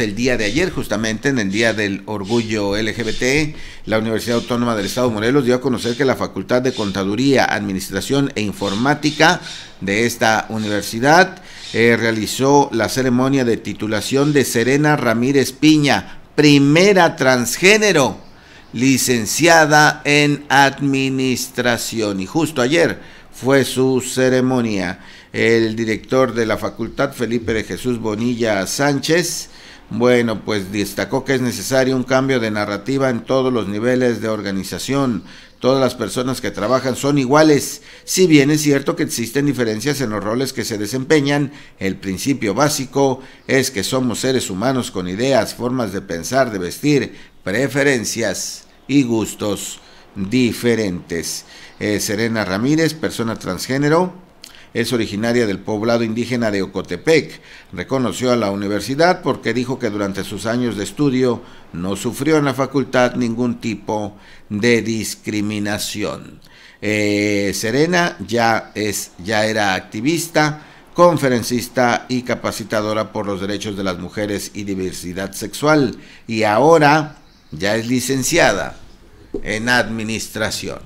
el día de ayer, justamente en el Día del Orgullo LGBT, la Universidad Autónoma del Estado de Morelos dio a conocer que la Facultad de Contaduría, Administración e Informática de esta universidad eh, realizó la ceremonia de titulación de Serena Ramírez Piña, primera transgénero licenciada en administración. Y justo ayer fue su ceremonia. El director de la facultad, Felipe de Jesús Bonilla Sánchez, bueno, pues destacó que es necesario un cambio de narrativa en todos los niveles de organización. Todas las personas que trabajan son iguales. Si bien es cierto que existen diferencias en los roles que se desempeñan, el principio básico es que somos seres humanos con ideas, formas de pensar, de vestir, preferencias y gustos diferentes. Eh, Serena Ramírez, persona transgénero, es originaria del poblado indígena de Ocotepec. Reconoció a la universidad porque dijo que durante sus años de estudio no sufrió en la facultad ningún tipo de discriminación. Eh, Serena ya, es, ya era activista, conferencista y capacitadora por los derechos de las mujeres y diversidad sexual y ahora ya es licenciada en administración.